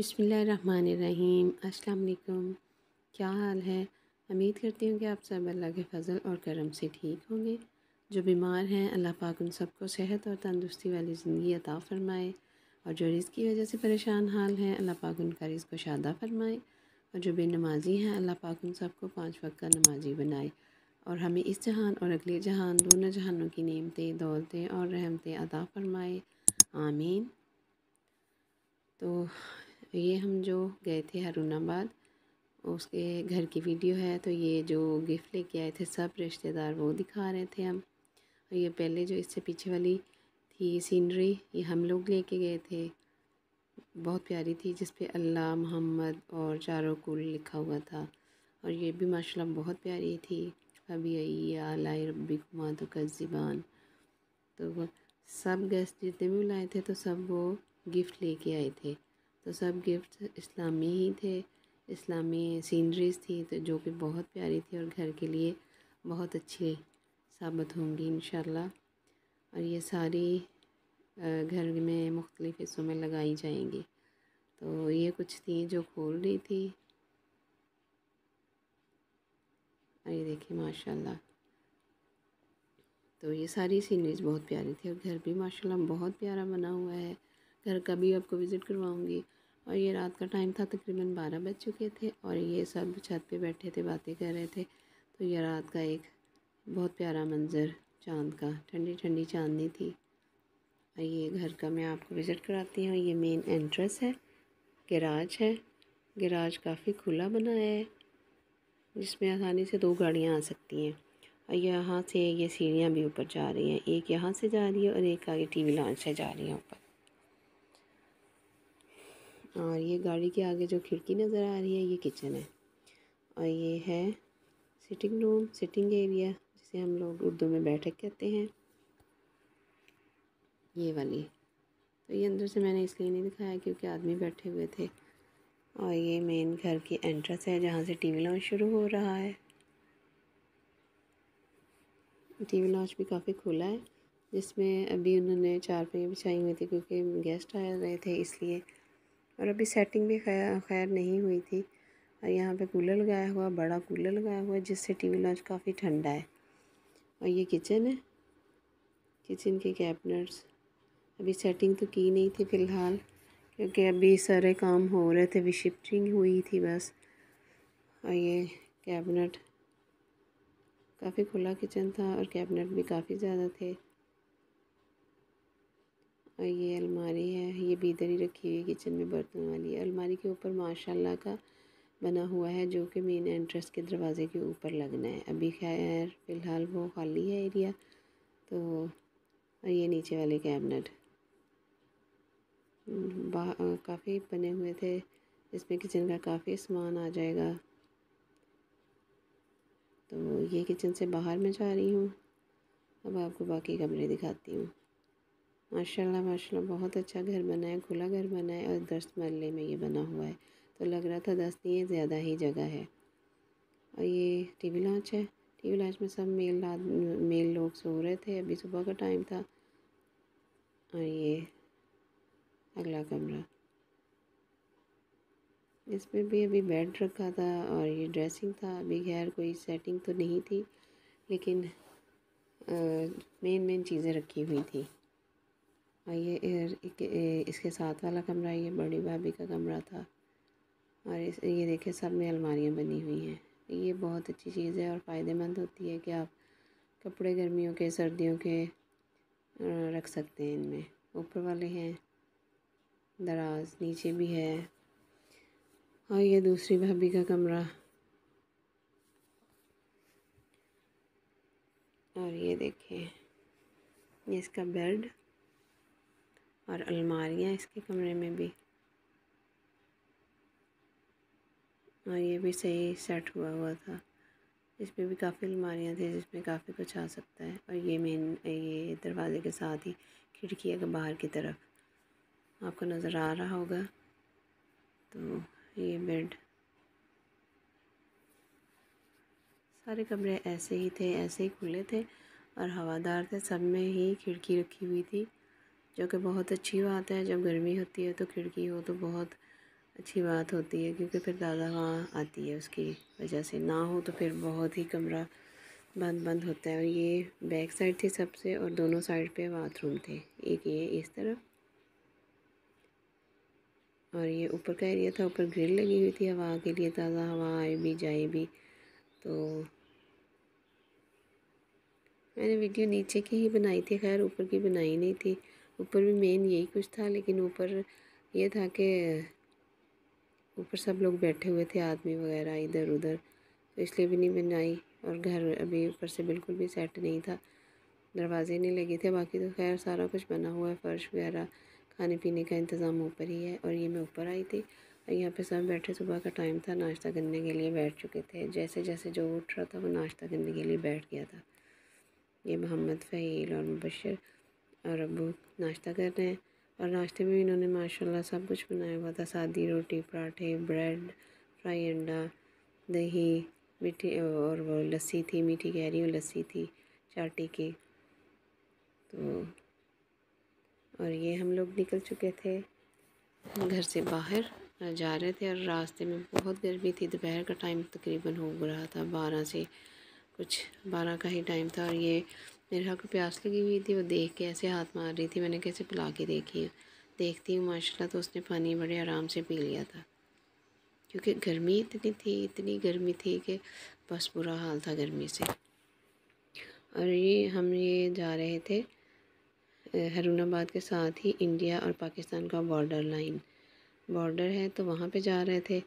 बिसमीम् अल्लाम क्या हाल है उम्मीद करती हूँ कि आप सब अल्लाह के फजल और करम से ठीक होंगे जो बीमार हैं अल्लाह पाक उन सबको सेहत और तंदुरुस्ती वाली ज़िंदगी अता फ़रमाए और जो रिज़ की वजह से परेशान हाल हैं अल्लाह पाक उनका रिज़ को शादा फ़रमाए और जो बेनमाजी हैं अल्लाह पाक उन सबको पाँच वक्त का नमाजी बनाए और हमें इस जहान और अगले जहान दोनों जहानों की नियमतें दौलतें और रहमतें अदा फ़रमाए आमीन तो तो ये हम जो गए थे हरूणाबाद उसके घर की वीडियो है तो ये जो गिफ्ट लेके आए थे सब रिश्तेदार वो दिखा रहे थे हम और ये पहले जो इससे पीछे वाली थी सीनरी ये हम लोग लेके गए थे बहुत प्यारी थी जिस पे अल्लाह मोहम्मद और चारों कुल लिखा हुआ था और ये भी माशाल्लाह बहुत प्यारी थी अभी आई आलाई रब्बी कुमा तो कज़िबान तो सब गेस्ट जितने भी लाए थे तो सब वो गिफ्ट लेके आए थे तो सब गिफ्ट इस्लामी ही थे इस्लामी सीनरीज थी तो जो कि बहुत प्यारी थी और घर के लिए बहुत अच्छी साबित होंगी इन और ये सारी घर में मुख्तलिफ़ हिस्सों में लगाई जाएंगी तो ये कुछ थी जो खोल रही थी और ये देखिए माशाल्लाह तो ये सारी सीनरीज बहुत प्यारी थी और घर भी माशाल्लाह बहुत प्यारा बना हुआ है घर का भी आपको विज़िट करवाऊँगी और ये रात का टाइम था तकरीबन बारह बज चुके थे और ये सब छत पर बैठे थे बातें कर रहे थे तो ये रात का एक बहुत प्यारा मंज़र चाँद का ठंडी ठंडी चाँदनी थी और ये घर का मैं आपको विज़िट कराती हूँ ये मेन एंट्रेंस है गराज है गराज काफ़ी खुला बना है जिसमें आसानी से दो गाड़ियाँ आ सकती हैं और यहाँ से ये सीढ़ियाँ भी ऊपर जा रही हैं एक यहाँ से जा रही है और एक आगे टी वी लॉन्च से जा रही है ऊपर और ये गाड़ी के आगे जो खिड़की नज़र आ रही है ये किचन है और ये है सिटिंग रूम सिटिंग एरिया जिसे हम लोग उर्दू में बैठक कहते हैं ये वाली तो ये अंदर से मैंने इसलिए नहीं दिखाया क्योंकि आदमी बैठे हुए थे और ये मेन घर की एंट्रेंस है जहाँ से टीवी लॉन्च शुरू हो रहा है टीवी लॉन्च भी काफ़ी खुला है जिसमें अभी उन्होंने चार पे बिछाई हुई थी क्योंकि गेस्ट आए रहे थे इसलिए और अभी सेटिंग भी खैर नहीं हुई थी और यहाँ पे कूलर लगाया हुआ बड़ा कूलर लगाया हुआ है जिससे टीवी लॉन्च काफ़ी ठंडा है और ये किचन है किचन के कैबिनेट्स अभी सेटिंग तो की नहीं थी फ़िलहाल क्योंकि अभी सारे काम हो रहे थे अभी शिफ्टिंग हुई थी बस और ये कैबिनेट काफ़ी खुला किचन था और कैबिनेट भी काफ़ी ज़्यादा थे और ये अलमारी है ये भीतर ही रखी हुई है किचन में बर्तन वाली अलमारी के ऊपर माशाल्लाह का बना हुआ है जो कि मेन एंट्रेंस के दरवाज़े के ऊपर लगना है अभी खैर फ़िलहाल वो खाली है एरिया तो और ये नीचे वाले कैबिनेट हम्म, काफ़ी बने हुए थे इसमें किचन का काफ़ी सामान आ जाएगा तो ये किचन से बाहर मैं जा रही हूँ अब आपको बाकी कमरे दिखाती हूँ माशाल्लाह माशाल्लाह बहुत अच्छा घर बना है खुला घर बना है और दस मरले में ये बना हुआ है तो लग रहा था दस नहीं है ज़्यादा ही जगह है और ये टीवी लॉन्च है टीवी लॉन्च में सब मेल मेल लोग सो रहे थे अभी सुबह का टाइम था और ये अगला कमरा इसमें भी अभी बेड रखा था और ये ड्रेसिंग था अभी खैर कोई सेटिंग तो नहीं थी लेकिन मेन मेन चीज़ें रखी हुई थी और ये इसके साथ वाला कमरा ये बड़ी भाभी का कमरा था और इस ये देखिए सब में अलमारियाँ बनी हुई हैं ये बहुत अच्छी चीज़ है और फ़ायदेमंद होती है कि आप कपड़े गर्मियों के सर्दियों के रख सकते हैं इनमें ऊपर वाले हैं दराज नीचे भी है और ये दूसरी भाभी का कमरा और ये देखें ये इसका बेड और अलमारियाँ इसके कमरे में भी और ये भी सही सेट हुआ हुआ था इसमें भी काफ़ी अलमारियाँ थी जिसमें काफ़ी कुछ आ सकता है और ये मेन ये दरवाज़े के साथ ही खिड़की है बाहर की तरफ आपको नज़र आ रहा होगा तो ये बेड सारे कमरे ऐसे ही थे ऐसे ही खुले थे और हवादार थे सब में ही खिड़की रखी हुई थी जो कि बहुत अच्छी बात है जब गर्मी होती है तो खिड़की हो तो बहुत अच्छी बात होती है क्योंकि फिर दादा हवा आती है उसकी वजह से ना हो तो फिर बहुत ही कमरा बंद बंद होता है और ये बैक साइड थे सबसे और दोनों साइड पे बाथरूम थे एक ये इस तरफ और ये ऊपर का एरिया था ऊपर ग्रिल लगी हुई थी हवा के लिए ताज़ा हवा आए भी जाए भी तो मैंने वीडियो नीचे की ही बनाई थी खैर ऊपर की बनाई नहीं थी ऊपर भी मेन यही कुछ था लेकिन ऊपर ये था कि ऊपर सब लोग बैठे हुए थे आदमी वगैरह इधर उधर तो इसलिए भी नहीं बनाई और घर अभी ऊपर से बिल्कुल भी सेट नहीं था दरवाजे नहीं लगे थे बाकी तो खैर सारा कुछ बना हुआ है फ़र्श वगैरह खाने पीने का इंतज़ाम ऊपर ही है और ये मैं ऊपर आई थी और यहाँ पे सब बैठे सुबह का टाइम था नाश्ता करने के लिए बैठ चुके थे जैसे जैसे जो उठ रहा था वो नाश्ता करने के लिए बैठ गया था ये मोहम्मद फ़हील और मुबशर और अबू नाश्ता कर रहे हैं और नाश्ते में इन्होंने माशाल्लाह सब कुछ बनाया हुआ था सादी रोटी पराठे ब्रेड फ्राई अंडा दही मीठी और वो लस्सी थी मीठी कह रही हूँ लस्सी थी चाटी की तो और ये हम लोग निकल चुके थे घर से बाहर जा रहे थे और रास्ते में बहुत गर्मी थी दोपहर का टाइम तकरीबन हो रहा था बारह से कुछ बारह का ही टाइम था और ये मेरे को प्यास लगी हुई थी वो देख के ऐसे हाथ मार रही थी मैंने कैसे पिला के देखी है देखती हूँ माशाल्लाह तो उसने पानी बड़े आराम से पी लिया था क्योंकि गर्मी इतनी थी इतनी गर्मी थी कि बस बुरा हाल था गर्मी से और ये हम ये जा रहे थे आबाद के साथ ही इंडिया और पाकिस्तान का बॉर्डर लाइन बॉर्डर है तो वहाँ पे जा रहे थे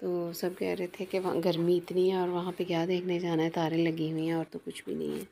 तो सब कह रहे थे कि वहाँ गर्मी इतनी है और वहाँ पे क्या देखने जाना है तारे लगी हुई हैं और तो कुछ भी नहीं है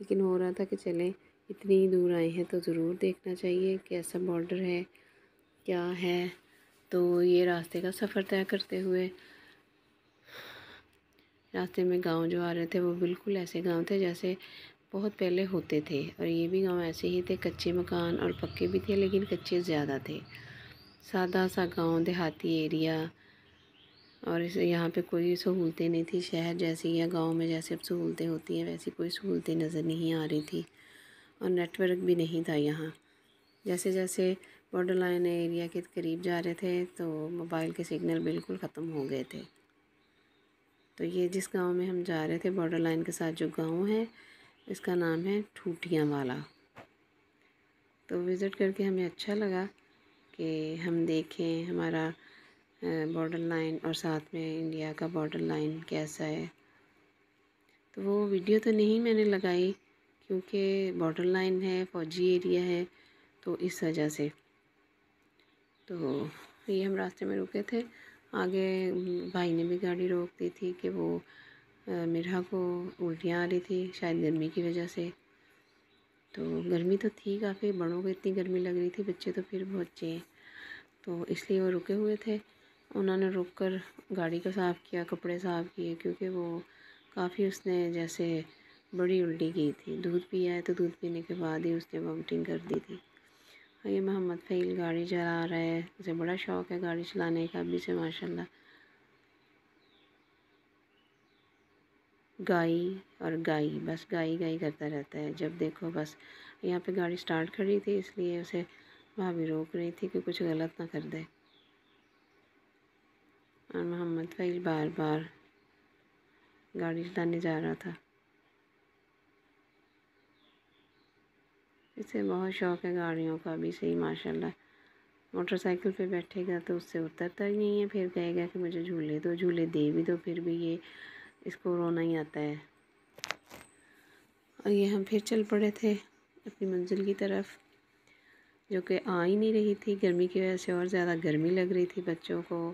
लेकिन हो रहा था कि चलें इतनी दूर आए हैं तो ज़रूर देखना चाहिए कैसा बॉर्डर है क्या है तो ये रास्ते का सफ़र तय करते हुए रास्ते में गांव जो आ रहे थे वो बिल्कुल ऐसे गांव थे जैसे बहुत पहले होते थे और ये भी गांव ऐसे ही थे कच्चे मकान और पक्के भी थे लेकिन कच्चे ज़्यादा थे सादा सा गांव देहाती एरिया और इस यहाँ पे कोई सहूलतें नहीं थी शहर जैसी या गांव में जैसे अब सहूलतें होती हैं वैसी कोई सहूलतें नज़र नहीं आ रही थी और नेटवर्क भी नहीं था यहाँ जैसे जैसे बॉर्डर लाइन एरिया के करीब जा रहे थे तो मोबाइल के सिग्नल बिल्कुल ख़त्म हो गए थे तो ये जिस गांव में हम जा रहे थे बॉर्डर लाइन के साथ जो गाँव है इसका नाम है ठूटियाँ वाला तो विज़िट करके हमें अच्छा लगा कि हम देखें हमारा बॉर्डर लाइन और साथ में इंडिया का बॉर्डर लाइन कैसा है तो वो वीडियो तो नहीं मैंने लगाई क्योंकि बॉर्डर लाइन है फ़ौजी एरिया है तो इस वजह से तो ये हम रास्ते में रुके थे आगे भाई ने भी गाड़ी रोक दी थी कि वो मिर्हा को उल्टियाँ आ रही थी शायद गर्मी की वजह से तो गर्मी तो थी काफ़ी बड़ों को इतनी गर्मी लग रही थी बच्चे तो फिर बहुत चाहिए तो इसलिए वो रुके हुए थे उन्होंने रुक कर गाड़ी को साफ़ किया कपड़े साफ़ किए क्योंकि वो काफ़ी उसने जैसे बड़ी उल्टी की थी दूध पिया है तो दूध पीने के बाद ही उसने वॉमिटिंग कर दी थी और हाँ, ये मोहम्मद फ़ैल गाड़ी चला रहा है उसे बड़ा शौक़ है गाड़ी चलाने का अभी से माशाल्लाह गाई और गाई बस गाई गाई करता रहता है जब देखो बस यहाँ पे गाड़ी स्टार्ट खड़ी थी इसलिए उसे भाभी रोक रही थी कि कुछ गलत ना कर दे और मोहम्मद फ़ैल बार बार गाड़ी चलाने जा रहा था इसे बहुत शौक़ है गाड़ियों का भी सही माशाल्लाह मोटरसाइकिल पे बैठेगा तो उससे उतरता ही नहीं है फिर कहेगा कि मुझे झूले दो झूले दे भी दो फिर भी ये इसको रोना ही आता है और ये हम फिर चल पड़े थे अपनी मंजिल की तरफ जो कि आ ही नहीं रही थी गर्मी की वजह से और ज़्यादा गर्मी लग रही थी बच्चों को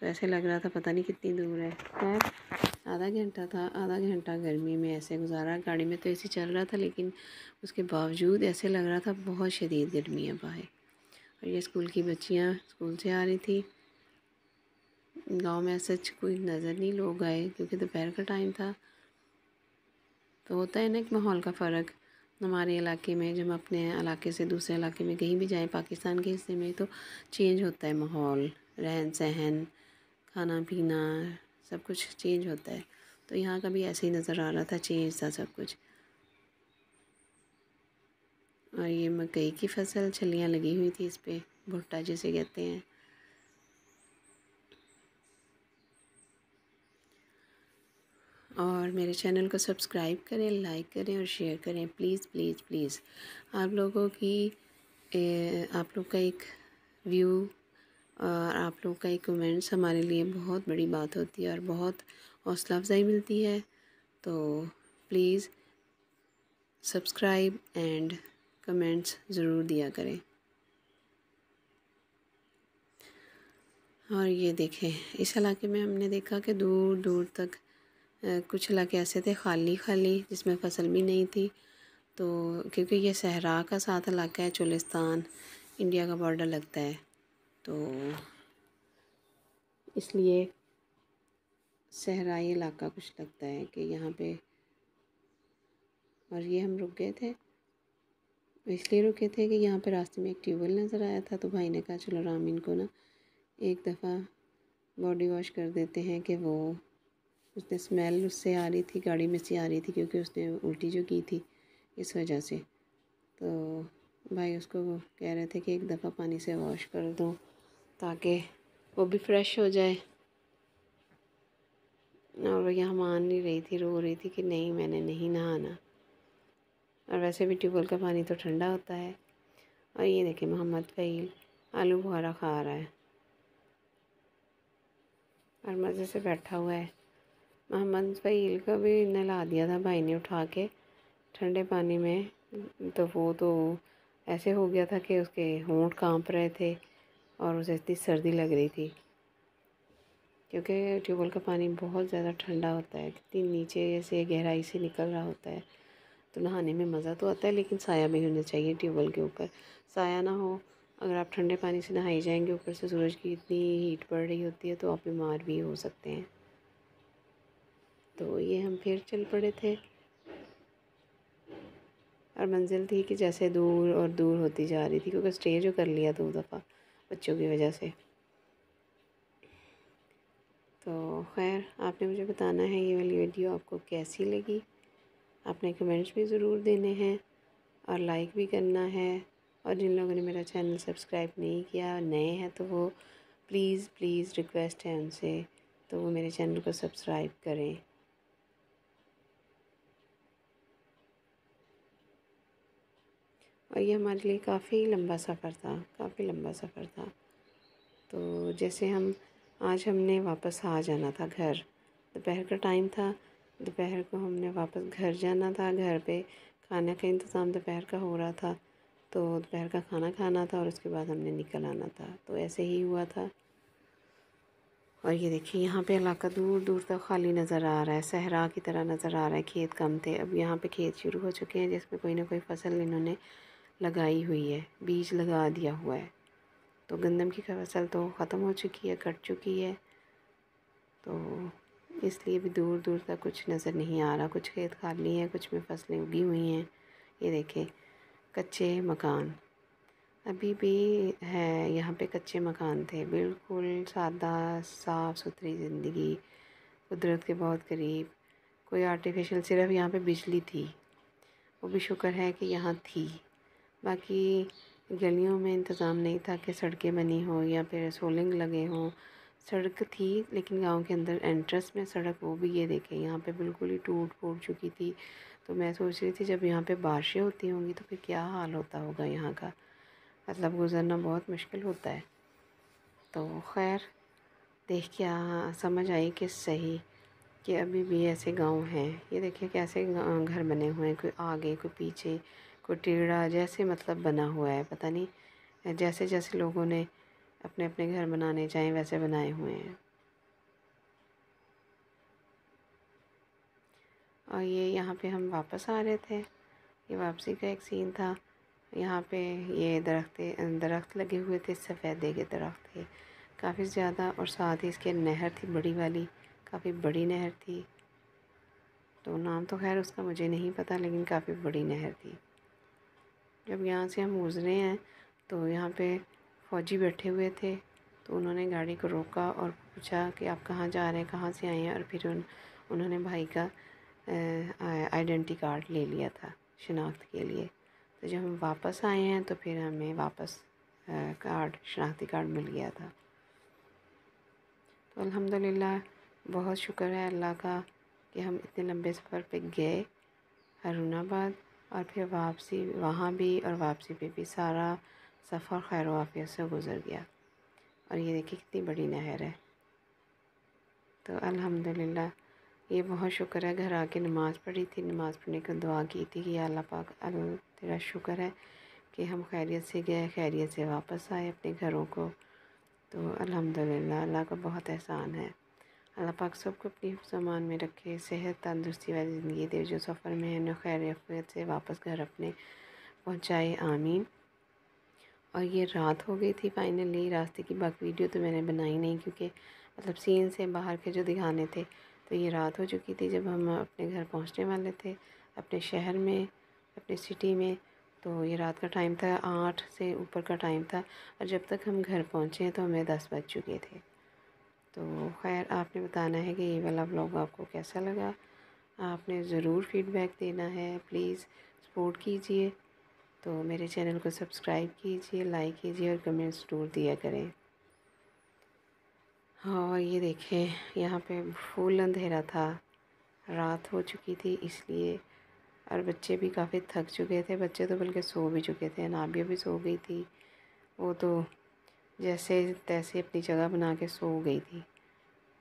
तो ऐसे लग रहा था पता नहीं कितनी दूर है खैर आधा घंटा था आधा घंटा गर्मी में ऐसे गुजारा गाड़ी में तो ऐसे चल रहा था लेकिन उसके बावजूद ऐसे लग रहा था बहुत शदीद गर्मी है बाहर और ये स्कूल की बच्चियाँ स्कूल से आ रही थी गांव में सच कोई नज़र नहीं लोग आए क्योंकि दोपहर का टाइम था तो होता है ना एक माहौल का फ़र्क हमारे इलाके में जब अपने इलाके से दूसरे इलाके में कहीं भी जाएँ पाकिस्तान के हिस्से में तो चेंज होता है माहौल रहन सहन खाना पीना सब कुछ चेंज होता है तो यहाँ का भी ऐसे ही नज़र आ रहा था चेंज था सब कुछ और ये मकई की फसल छलियाँ लगी हुई थी इस पर भुट्टा जिसे कहते हैं और मेरे चैनल को सब्सक्राइब करें लाइक करें और शेयर करें प्लीज़ प्लीज़ प्लीज़ आप लोगों की ए, आप लोग का एक व्यू और आप लोग का ये कमेंट्स हमारे लिए बहुत बड़ी बात होती है और बहुत हौसला अफजाई मिलती है तो प्लीज़ सब्सक्राइब एंड कमेंट्स ज़रूर दिया करें और ये देखें इस इलाके में हमने देखा कि दूर दूर तक कुछ इलाके ऐसे थे खाली खाली जिसमें फसल भी नहीं थी तो क्योंकि ये सहरा का साथ इलाका है चोलिस्तान इंडिया का बॉर्डर लगता है तो इसलिए सहराई इलाका कुछ लगता है कि यहाँ पे और ये हम रुक गए थे इसलिए रुके थे कि यहाँ पे रास्ते में एक ट्यूबवेल नज़र आया था तो भाई ने कहा चलो राम इनको ना एक दफ़ा बॉडी वॉश कर देते हैं कि वो उसने स्मेल उससे आ रही थी गाड़ी में से आ रही थी क्योंकि उसने उल्टी जो की थी इस वजह से तो भाई उसको कह रहे थे कि एक दफ़ा पानी से वॉश कर दो ताकि वो भी फ्रेश हो जाए और यहाँ मान नहीं रही थी रो रही थी कि नहीं मैंने नहीं नहाना और वैसे भी ट्यूबवेल का पानी तो ठंडा होता है और ये देखिए मोहम्मद फ़ैल आलू बुखारा खा रहा है और मज़े से बैठा हुआ है मोहम्मद फ़ैल का भी नहला दिया था भाई ने उठा के ठंडे पानी में तो वो तो ऐसे हो गया था कि उसके होंठ काँप रहे थे और उसे इतनी सर्दी लग रही थी क्योंकि ट्यूबवेल का पानी बहुत ज़्यादा ठंडा होता है कितनी नीचे से गहराई से निकल रहा होता है तो नहाने में मज़ा तो आता है लेकिन साया भी होना चाहिए ट्यूबवेल के ऊपर साया ना हो अगर आप ठंडे पानी से नहाई जाएंगे ऊपर से सूरज की इतनी हीट पड़ रही होती है तो आप बीमार भी हो सकते हैं तो ये हम फिर चल पड़े थे और मंजिल थी कि जैसे दूर और दूर होती जा रही थी क्योंकि स्टे जो कर लिया दो दफ़ा बच्चों की वजह से तो खैर आपने मुझे बताना है ये वाली वीडियो आपको कैसी लगी आपने कमेंट्स भी ज़रूर देने हैं और लाइक भी करना है और जिन लोगों ने मेरा चैनल सब्सक्राइब नहीं किया नए हैं तो वो प्लीज़ प्लीज़ रिक्वेस्ट है उनसे तो वो मेरे चैनल को सब्सक्राइब करें और ये हमारे लिए काफ़ी लंबा सफ़र था काफ़ी लंबा सफ़र था तो जैसे हम आज हमने वापस आ जाना था घर दोपहर का टाइम था दोपहर को हमने वापस घर जाना था घर पे खाने का इंतज़ाम दोपहर का हो रहा था तो दोपहर का खाना खाना था और उसके बाद हमने निकल आना था तो ऐसे ही हुआ था और ये देखिए यहाँ पे इलाका दूर दूर तक खाली नज़र आ रहा है सहरा की तरह नज़र आ रहा है खेत कम थे अब यहाँ पे खेत शुरू हो चुके हैं जिसमें कोई ना कोई फसल इन्होंने लगाई हुई है बीज लगा दिया हुआ है तो गंदम की फसल तो ख़त्म हो चुकी है कट चुकी है तो इसलिए भी दूर दूर तक कुछ नज़र नहीं आ रहा कुछ खेत खाली है कुछ में फसलें उगी हुई हैं ये देखें कच्चे मकान अभी भी है यहाँ पे कच्चे मकान थे बिल्कुल सादा साफ़ सुथरी ज़िंदगी कुदरत के बहुत करीब कोई आर्टिफिशियल सिर्फ यहाँ पे बिजली थी वो भी शुक्र है कि यहाँ थी बाकी गलियों में इंतज़ाम नहीं था कि सड़कें बनी हो या फिर सोलिंग लगे हों सड़क थी लेकिन गांव के अंदर एंट्रेंस में सड़क वो भी ये देखें यहाँ पे बिल्कुल ही टूट फूट चुकी थी तो मैं सोच रही थी जब यहाँ पे बारिशें होती होंगी तो फिर क्या हाल होता होगा यहाँ का मतलब गुज़रना बहुत मुश्किल होता है तो खैर देख के समझ आई कि सही कि अभी भी ऐसे गांव हैं ये देखिए कैसे घर बने हुए हैं कोई आगे कोई पीछे कोई टेढ़ा जैसे मतलब बना हुआ है पता नहीं जैसे जैसे लोगों ने अपने अपने घर बनाने चाहे वैसे बनाए हुए हैं और ये यहाँ पे हम वापस आ रहे थे ये वापसी का एक सीन था यहाँ पे ये दरख्त दरख्त लगे हुए थे सफ़ेदे के दरख्त थे काफ़ी ज़्यादा और साथ ही इसके नहर थी बड़ी वाली काफ़ी बड़ी नहर थी तो नाम तो खैर उसका मुझे नहीं पता लेकिन काफ़ी बड़ी नहर थी जब यहाँ से हम गुज़रे हैं तो यहाँ पे फ़ौजी बैठे हुए थे तो उन्होंने गाड़ी को रोका और पूछा कि आप कहाँ जा रहे हैं कहाँ से आए हैं और फिर उन, उन्होंने भाई का आइडेंटी कार्ड ले लिया था शिनाख्त के लिए तो जब हम वापस आए हैं तो फिर हमें वापस कार्ड शनाख्ती कार्ड मिल गया था तो अल्हम्दुलिल्लाह बहुत शुक्र है अल्लाह का कि हम इतने लंबे सफ़र पे गए हरुणाबाद और फिर वापसी वहाँ भी और वापसी पे भी सारा सफ़र खैर वाफियत से गुज़र गया और ये देखिए कितनी बड़ी नहर है तो अल्हम्दुलिल्लाह ये बहुत शुक्र है घर आके नमाज़ पढ़ी थी नमाज़ पढ़ने की दुआ की थी कि अल्लाह पाक अल तेरा शुक्र है कि हम खैरियत से गए खैरियत से वापस आए अपने घरों को तो अल्हम्दुलिल्लाह अल्लाह का बहुत एहसान है अल्लाह पाक सबको अपनी सामान में रखे सेहत तंदुरुस्ती वाली ज़िंदगी दे जो सफ़र में है अफियत से वापस घर अपने पहुँचाए आमीन और ये रात हो गई थी फाइनली रास्ते की बाकी वीडियो तो मैंने बनाई नहीं क्योंकि मतलब सीन से बाहर के जो दिखाने थे तो ये रात हो चुकी थी जब हम अपने घर पहुँचने वाले थे अपने शहर में अपने सिटी में तो ये रात का टाइम था आठ से ऊपर का टाइम था और जब तक हम घर पहुँचे तो हमें दस बज चुके थे तो खैर आपने बताना है कि ये वाला ब्लॉग आपको कैसा लगा आपने ज़रूर फीडबैक देना है प्लीज़ सपोर्ट कीजिए तो मेरे चैनल को सब्सक्राइब कीजिए लाइक कीजिए और कमेंट्स ज़रूर दिया करें और ये देखें यहाँ पे फूल अंधेरा था रात हो चुकी थी इसलिए और बच्चे भी काफ़ी थक चुके थे बच्चे तो बल्कि सो भी चुके थे नाबिया भी सो गई थी वो तो जैसे तैसे अपनी जगह बना के सो गई थी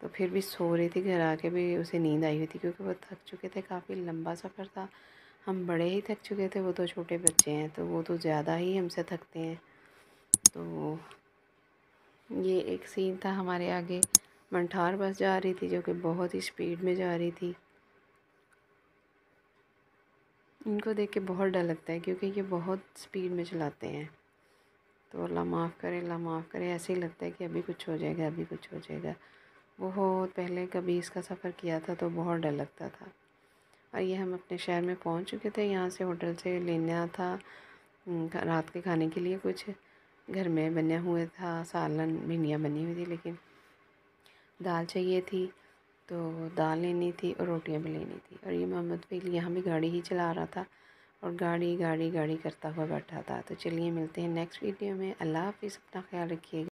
तो फिर भी सो रही थी घर आके भी उसे नींद आई हुई थी क्योंकि वो थक चुके थे काफ़ी लंबा सफ़र था हम बड़े ही थक चुके थे वो तो छोटे बच्चे हैं तो वो तो ज़्यादा ही हमसे थकते हैं तो ये एक सीन था हमारे आगे मंठार बस जा रही थी जो कि बहुत ही स्पीड में जा रही थी इनको देख के बहुत डर लगता है क्योंकि ये बहुत स्पीड में चलाते हैं तो अल्लाह माफ़ करे अल्लाह माफ़ करे ऐसे ही लगता है कि अभी कुछ हो जाएगा अभी कुछ हो जाएगा बहुत पहले कभी इसका सफ़र किया था तो बहुत डर लगता था और ये हम अपने शहर में पहुंच चुके थे यहाँ से होटल से लेना था रात के खाने के लिए कुछ घर में बने हुआ था सालन भिंडियाँ बनी हुई थी लेकिन दाल चाहिए थी तो दाल लेनी थी और रोटियाँ भी लेनी थी और ये मोहम्मद फिल यहाँ भी गाड़ी ही चला रहा था और गाड़ी गाड़ी गाड़ी करता हुआ बैठा था तो चलिए मिलते हैं नेक्स्ट वीडियो में अल्लाह हाफिज़ अपना ख्याल रखिएगा